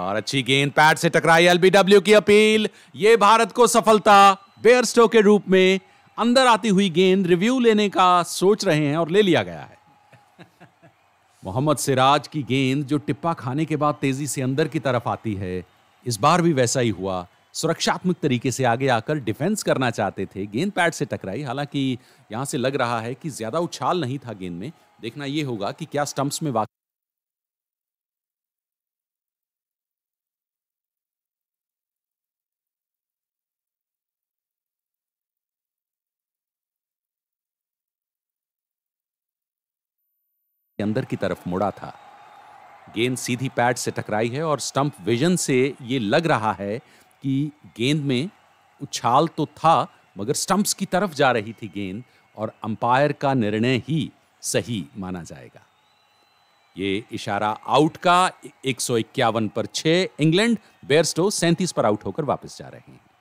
और अच्छी गेंद पैड से टकराई एलबीडब्ल्यू की अपील ये भारत को सफलता बेयर स्टो के रूप में अंदर आती हुई गेंद रिव्यू लेने का सोच रहे हैं और ले लिया गया है मोहम्मद सिराज की गेंद जो टिप्पा खाने के बाद तेजी से अंदर की तरफ आती है इस बार भी वैसा ही हुआ सुरक्षात्मक तरीके से आगे आकर डिफेंस करना चाहते थे गेंद पैड से टकराई हालांकि यहां से लग रहा है कि ज्यादा उछाल नहीं था गेंद में देखना यह होगा कि क्या स्टंप्स में वाकई के अंदर की तरफ मुड़ा था गेंद सीधी पैड से टकराई है और स्टंप विजन से ये लग रहा है कि गेंद में उछाल तो था मगर स्टंप्स की तरफ जा रही थी गेंद और अंपायर का निर्णय ही सही माना जाएगा ये इशारा आउट का एक पर छह इंग्लैंड बेयरस्टो सैंतीस पर आउट होकर वापस जा रहे हैं